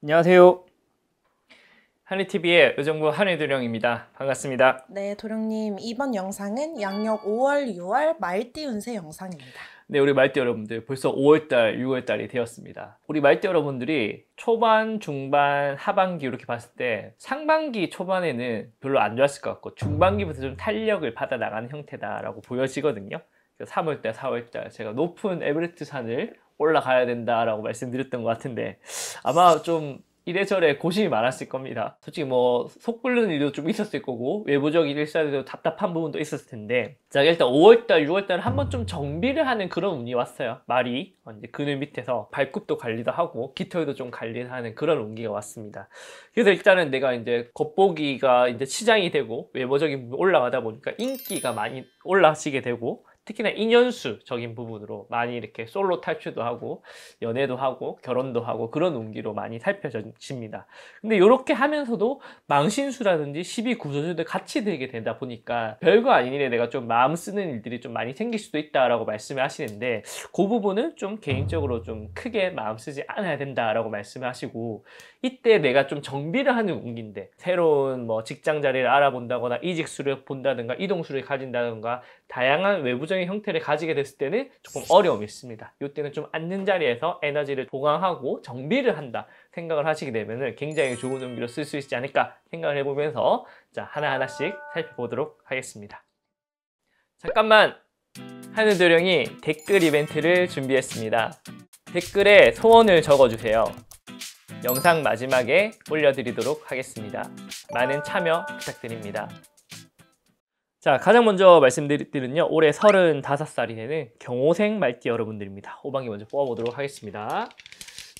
안녕하세요. 한의TV의 의정부 한의도령입니다. 반갑습니다. 네, 도령님. 이번 영상은 양력 5월, 6월 말띠 운세 영상입니다. 네, 우리 말띠 여러분들 벌써 5월달, 6월달이 되었습니다. 우리 말띠 여러분들이 초반, 중반, 하반기 이렇게 봤을 때 상반기 초반에는 별로 안 좋았을 것 같고 중반기부터 좀 탄력을 받아 나가는 형태다라고 보여지거든요. 3월달, 4월달 제가 높은 에베레트 산을 올라가야 된다라고 말씀드렸던 것 같은데 아마 좀 이래저래 고심이 많았을 겁니다. 솔직히 뭐 속불르는 일도 좀 있었을 거고 외부적인 일사에도 답답한 부분도 있었을 텐데 자 일단 5월달 6월달 한번좀 정비를 하는 그런 운이 왔어요. 말이 이제 그늘 밑에서 발굽도 관리도 하고 깃털도 좀 관리하는 그런 운기가 왔습니다. 그래서 일단은 내가 이제 겉보기가 이제 시장이 되고 외부적인 올라가다 보니까 인기가 많이 올라시게 되고 특히나 인연수적인 부분으로 많이 이렇게 솔로 탈출도 하고 연애도 하고 결혼도 하고 그런 운기로 많이 살펴집니다. 근데 이렇게 하면서도 망신수라든지 12구조수도 같이 들게 되다 보니까 별거 아닌 일에 내가 좀 마음 쓰는 일들이 좀 많이 생길 수도 있다라고 말씀을 하시는데 그 부분은 좀 개인적으로 좀 크게 마음 쓰지 않아야 된다라고 말씀을 하시고 이때 내가 좀 정비를 하는 운기인데 새로운 뭐 직장 자리를 알아본다거나 이직 수를 본다든가 이동 수를 가진다든가 다양한 외부적인 형태를 가지게 됐을 때는 조금 어려움이 있습니다. 이때는 좀 앉는 자리에서 에너지를 보강하고 정비를 한다 생각을 하시게 되면 굉장히 좋은 운기로 쓸 수 있지 않을까 생각을 해보면서 자 하나하나씩 살펴보도록 하겠습니다. 잠깐만! 하늘도령이 댓글 이벤트를 준비했습니다. 댓글에 소원을 적어주세요. 영상 마지막에 올려드리도록 하겠습니다. 많은 참여 부탁드립니다. 자 가장 먼저 말씀드릴는요 올해 35살이 되는 경호생 말띠 여러분들입니다. 호방이 먼저 뽑아보도록 하겠습니다.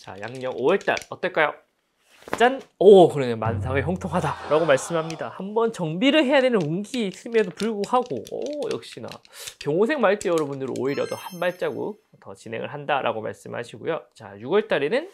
자 양력 5월달 어떨까요? 짠! 오 그러네 만사회 형통하다 라고 말씀합니다 한번 정비를 해야 되는 운기 틈에도 불구하고 오 역시나 경호생 말띠 여러분들은 오히려 더 한 발자국 더 진행을 한다 라고 말씀하시고요 자 6월달에는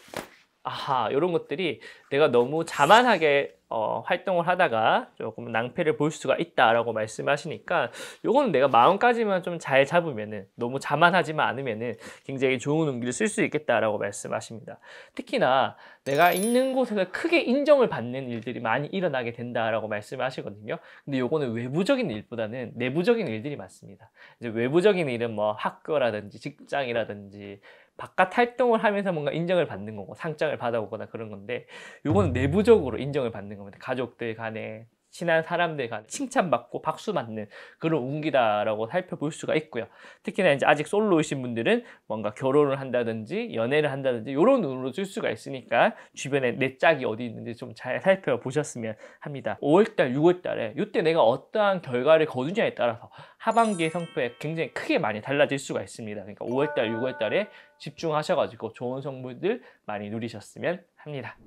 아하 이런 것들이 내가 너무 자만하게 어, 활동을 하다가 조금 낭패를 볼 수가 있다라고 말씀하시니까 요거는 내가 마음까지만 좀 잘 잡으면은 너무 자만하지만 않으면은 굉장히 좋은 운기를 쓸 수 있겠다라고 말씀하십니다. 특히나 내가 있는 곳에서 크게 인정을 받는 일들이 많이 일어나게 된다라고 말씀하시거든요. 근데 요거는 외부적인 일보다는 내부적인 일들이 많습니다. 이제 외부적인 일은 뭐 학교라든지 직장이라든지 바깥 활동을 하면서 뭔가 인정을 받는 거고 상장을 받아오거나 그런 건데 요거는 음. 내부적으로 인정을 받는 겁니다. 가족들 간에 친한 사람들 간에 칭찬받고 박수 맞는 그런 운기다라고 살펴볼 수가 있고요. 특히나 이제 아직 솔로이신 분들은 뭔가 결혼을 한다든지 연애를 한다든지 요런 눈으로 쓸 수가 있으니까 주변에 내 짝이 어디 있는지 좀 잘 살펴보셨으면 합니다. 5월달, 6월달에 이때 내가 어떠한 결과를 거두냐에 따라서 하반기의 성패에 굉장히 크게 많이 달라질 수가 있습니다. 그러니까 5월달, 6월달에 집중하셔가지고 좋은 성분들 많이 누리셨으면 합니다.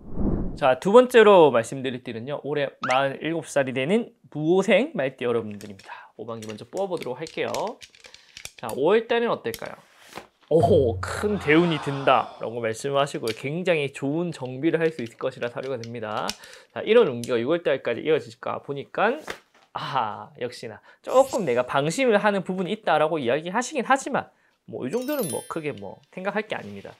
자, 두 번째로 말씀드릴 때는요 올해 47살이 되는 무호생 말띠 여러분들입니다. 5방기 먼저 뽑아보도록 할게요. 자, 5월달은 어떨까요? 오호, 큰 대운이 든다. 라고 말씀하시고요. 굉장히 좋은 정비를 할 수 있을 것이라 사료가 됩니다. 자, 이런 운기가 6월달까지 이어질까 보니까 아하, 역시나 조금 내가 방심을 하는 부분이 있다라고 이야기하시긴 하지만 뭐이 정도는 뭐 크게 뭐 생각할 게 아닙니다.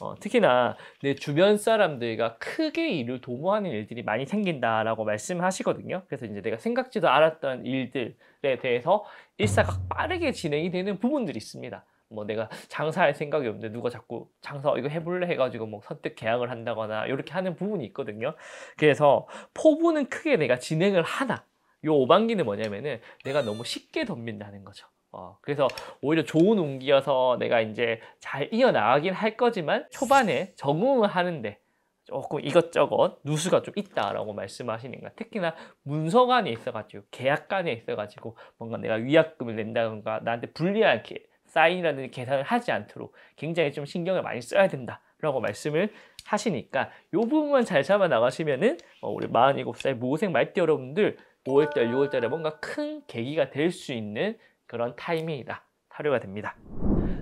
어, 특히나 내 주변 사람들과 크게 일을 도모하는 일들이 많이 생긴다라고 말씀하시거든요. 그래서 이제 내가 생각지도 않았던 일들에 대해서 일사각 빠르게 진행이 되는 부분들이 있습니다. 뭐 내가 장사할 생각이 없는데 누가 자꾸 장사 이거 해볼래 해가지고 뭐선택 계약을 한다거나 이렇게 하는 부분이 있거든요. 그래서 포부는 크게 내가 진행을 하나. 요 오반기는 뭐냐면은 내가 너무 쉽게 덤빈다는 거죠. 어, 그래서 오히려 좋은 운기여서 내가 이제 잘 이어나가긴 할 거지만 초반에 적응을 하는데 조금 이것저것 누수가 좀 있다라고 말씀하시니까 특히나 문서관에 있어가지고 계약관에 있어가지고 뭔가 내가 위약금을 낸다던가 나한테 불리한 게 사인이라는 계산을 하지 않도록 굉장히 좀 신경을 많이 써야 된다라고 말씀을 하시니까 이 부분만 잘 잡아 나가시면은 어, 우리 47살 모생 말대 여러분들 5월달, 6월달에 뭔가 큰 계기가 될 수 있는 그런 타이밍이다. 사료가 됩니다.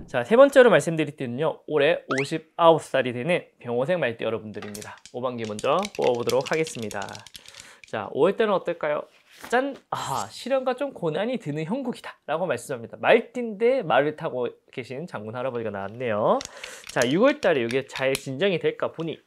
자, 세 번째로 말씀드릴 때는요. 올해 59살이 되는 병호생 말띠 여러분들입니다. 5반기 먼저 뽑아보도록 하겠습니다. 자, 5월달은 어떨까요? 짠! 아, 시련과 좀 고난이 드는 형국이다 라고 말씀합니다. 말띠인데 말을 타고 계신 장군 할아버지가 나왔네요. 자, 6월달에 이게 잘 진정이 될까 보니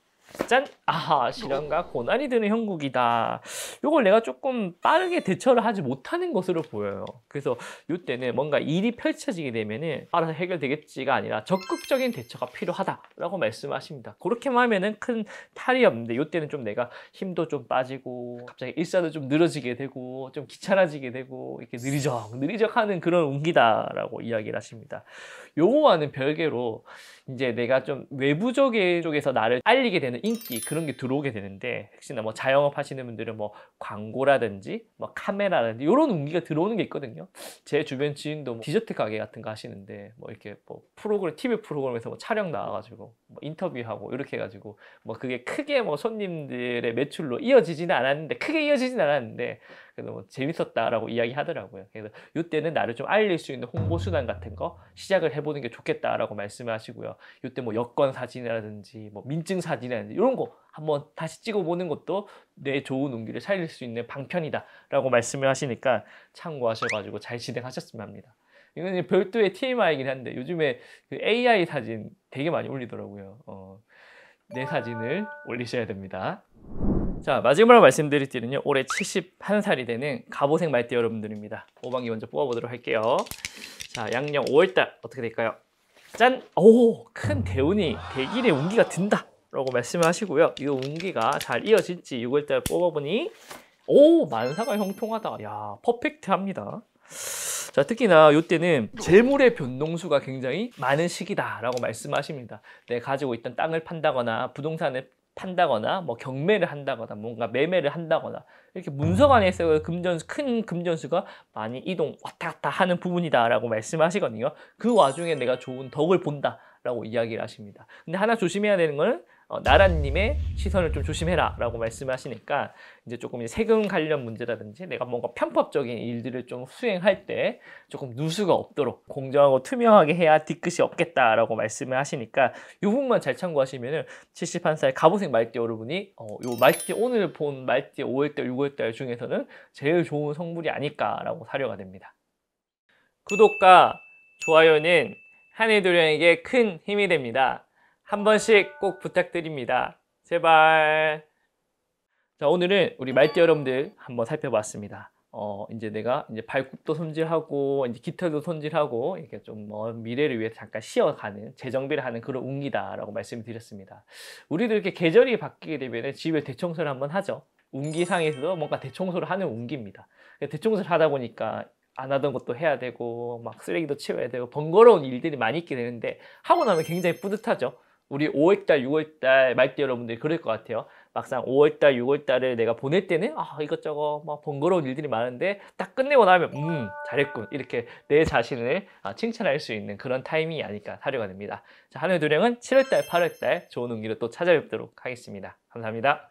짠! 아하, 실현과 고난이 드는 형국이다. 이걸 내가 조금 빠르게 대처를 하지 못하는 것으로 보여요. 그래서 이때는 뭔가 일이 펼쳐지게 되면은 알아서 해결되겠지가 아니라 적극적인 대처가 필요하다라고 말씀하십니다. 그렇게만 하면은 큰 탈이 없는데 이때는좀 내가 힘도 좀 빠지고 갑자기 일사도 좀 늘어지게 되고 좀 귀찮아지게 되고 이렇게 느리적, 느리적 하는 그런 운기다라고 이야기를 하십니다. 요거와는 별개로 이제 내가 좀 외부적인 쪽에서 나를 알리게 되는 인기 그런 게 들어오게 되는데 혹시나 뭐 자영업 하시는 분들은 뭐 광고라든지 뭐 카메라라든지 이런 운기가 들어오는 게 있거든요. 제 주변 지인도 뭐 디저트 가게 같은 거 하시는데 뭐 이렇게 뭐 프로그램 TV 프로그램에서 뭐 촬영 나와가지고 뭐 인터뷰하고 이렇게 해가지고 뭐 그게 크게 뭐 손님들의 매출로 이어지지는 않았는데 크게 이어지진 않았는데 그래너뭐 재밌었다라고 이야기하더라고요. 그래서 이때는 나를 좀 알릴 수 있는 홍보 수단 같은 거 시작을 해보는 게 좋겠다라고 말씀하시고요. 이때 뭐 여권 사진이라든지 뭐 민증 사진이라든지 이런 거 한번 다시 찍어보는 것도 내 좋은 운기를 살릴 수 있는 방편이다라고 말씀을 하시니까 참고하셔가지고 잘 진행하셨으면 합니다. 이건 별도의 TMI이긴 한데 요즘에 그 AI 사진 되게 많이 올리더라고요. 어, 내 사진을 올리셔야 됩니다. 자 마지막으로 말씀드릴 띠는요 올해 71살이 되는 갑오색 말띠 여러분들입니다 오방기 먼저 뽑아보도록 할게요 자 양력 5월달 어떻게 될까요? 짠! 오! 큰 대운이 대길의 운기가 든다! 라고 말씀 하시고요 이 운기가 잘 이어질지 6월달 뽑아보니 오! 만사가 형통하다 야 퍼펙트합니다 자 특히나 이때는 재물의 변동수가 굉장히 많은 시기다 라고 말씀하십니다 내 네, 가지고 있던 땅을 판다거나 부동산을 판다거나 뭐 경매를 한다거나 뭔가 매매를 한다거나 이렇게 문서가안에 있어요. 금전큰 금전수가 많이 이동 왔다 갔다 하는 부분이다라고 말씀하시거든요. 그 와중에 내가 좋은 덕을 본다라고 이야기를 하십니다. 근데 하나 조심해야 되는 거는 어, 나라님의 시선을 좀 조심해라라고 말씀하시니까 이제 조금 세금 관련 문제라든지 내가 뭔가 편법적인 일들을 좀 수행할 때 조금 누수가 없도록 공정하고 투명하게 해야 뒤끝이 없겠다라고 말씀을 하시니까 이 부분만 잘 참고하시면은 71살 갑오색 말띠 여러분이 어, 요 말띠 오늘 본 말띠 5월달 6월달 중에서는 제일 좋은 성분이 아닐까라고 사료가 됩니다. 구독과 좋아요는 한해도령에게 큰 힘이 됩니다. 한 번씩 꼭 부탁드립니다. 제발. 자, 오늘은 우리 말띠 여러분들 한번 살펴봤습니다. 어, 이제 내가 이제 발굽도 손질하고, 이제 깃털도 손질하고, 이렇게 좀먼 미래를 위해 잠깐 쉬어가는, 재정비를 하는 그런 운기다라고 말씀드렸습니다. 우리도 이렇게 계절이 바뀌게 되면 집에 대청소를 한번 하죠. 운기상에서도 뭔가 대청소를 하는 운기입니다. 대청소를 하다 보니까 안 하던 것도 해야 되고, 막 쓰레기도 치워야 되고, 번거로운 일들이 많이 있게 되는데, 하고 나면 굉장히 뿌듯하죠. 우리 5월달, 6월달 말 때 여러분들이 그럴 것 같아요. 막상 5월달, 6월달을 내가 보낼 때는 아 이것저것 막 번거로운 일들이 많은데 딱 끝내고 나면 음 잘했군 이렇게 내 자신을 아, 칭찬할 수 있는 그런 타이밍이 아닐까 사료가 됩니다. 자, 하늘 도령은 7월달, 8월달 좋은 운기로 또 찾아뵙도록 하겠습니다. 감사합니다.